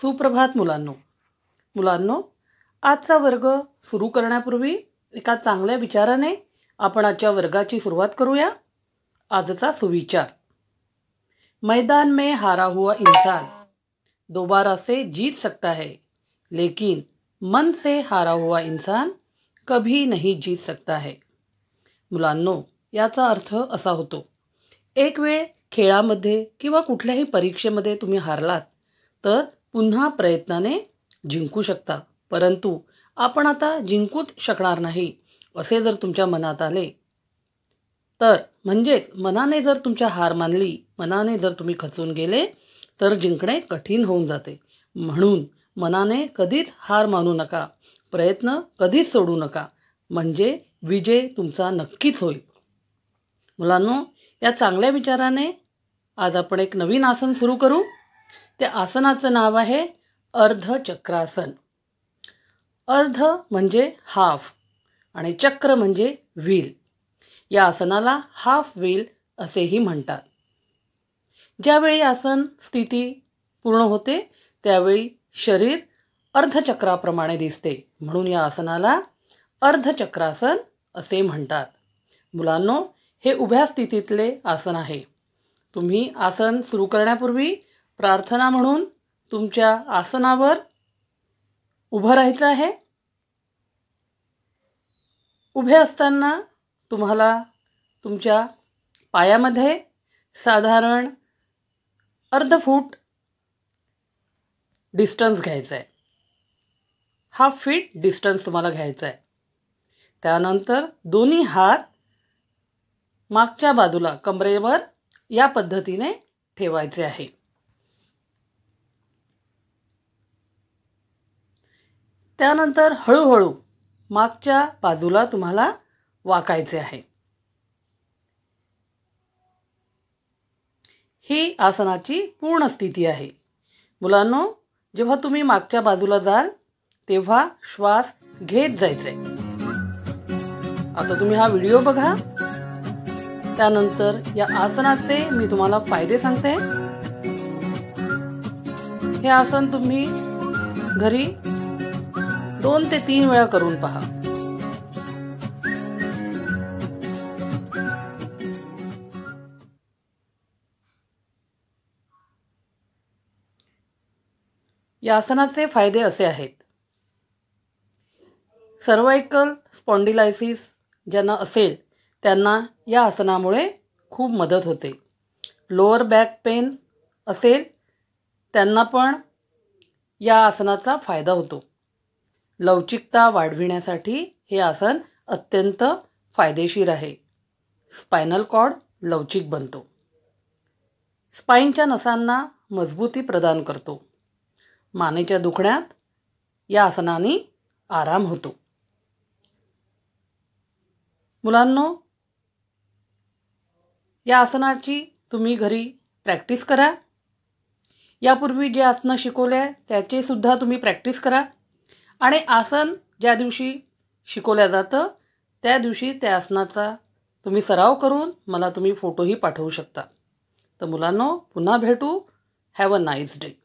सुप्रभात मुलांनो मुलांनो आजचा वर्ग सुरू करण्यापूर्वी एका चांगल्या विचाराने आपण आजच्या वर्गाची सुरुवात करूया आजचा सुविचार मैदान में हारा हुआ इन्सान दोबारा से जीत सकता है लेकिन मन से हारा हुआ इन्सान कभी नहीं जीत सकता है मुलांनो याचा अर्थ असा होतो एक वेळ खेळामध्ये किंवा कुठल्याही परीक्षेमध्ये तुम्ही हारलात तर पुन्हा प्रयत्नाने जिंकू शकता परंतु आपण आता जिंकूच शकणार नाही असे जर तुमच्या मनात आले तर म्हणजेच मनाने जर तुमच्या हार मानली मनाने जर तुम्ही खचून गेले तर जिंकणे कठीण होऊन जाते म्हणून मनाने कधीच हार मानू नका प्रयत्न कधीच सोडू नका म्हणजे विजय तुमचा नक्कीच होईल मुलांनो या चांगल्या विचाराने आज आपण एक नवीन आसन सुरू करू त्या आसनाचं नाव आहे अर्धचक्रासन अर्ध म्हणजे हाफ आणि चक्र म्हणजे व्हील या आसनाला हाफ व्हील असेही म्हणतात ज्यावेळी आसन स्थिती पूर्ण होते त्यावेळी शरीर अर्धचक्राप्रमाणे दिसते म्हणून या आसनाला अर्धचक्रासन असे म्हणतात मुलांनो हे उभ्या स्थितीतले आसन आहे तुम्ही आसन सुरू करण्यापूर्वी प्रार्थना म्हणून तुमच्या आसनावर उभं राहायचं आहे उभे असताना तुम्हाला तुमच्या पायामध्ये साधारण अर्ध फूट डिस्टन्स घ्यायचा आहे हा फीट डिस्टन्स तुम्हाला घ्यायचा आहे त्यानंतर दोन्ही हात मागच्या बाजूला कमरेवर या पद्धतीने ठेवायचे आहे त्यानंतर हळूहळू मागच्या बाजूला तुम्हाला वाकायचे आहे ही आसनाची पूर्ण स्थिती आहे मुलांनो जेव्हा तुम्ही मागच्या बाजूला जाल तेव्हा श्वास घेत जायचे आता तुम्ही हा व्हिडिओ बघा त्यानंतर या आसनाचे मी तुम्हाला फायदे सांगते हे आसन तुम्ही घरी दोन ते तीन वेळा करून पहा या आसनाचे फायदे असे आहेत सर्वायकल स्पॉन्डिलायसिस ज्यांना असेल त्यांना या आसनामुळे खूप मदत होते लोअर बॅक पेन असेल त्यांना पण या आसनाचा फायदा होतो लवचिकता वाढविण्यासाठी हे आसन अत्यंत फायदेशीर आहे स्पायनल कॉड लवचिक बनतो स्पाईनच्या नसांना मजबूती प्रदान करतो मानेच्या दुखण्यात या आसनाने आराम होतो मुलांनो या आसनाची तुम्ही घरी प्रॅक्टिस करा यापूर्वी जे आसनं शिकवले त्याचे सुद्धा तुम्ही प्रॅक्टिस करा आणि आसन ज्या दिवशी शिकवल्या जातं त्या दिवशी त्या आसनाचा तुम्ही सराव करून मला तुम्ही फोटोही पाठवू शकता तर मुलांनो पुन्हा भेटू हॅव अ नाईस डे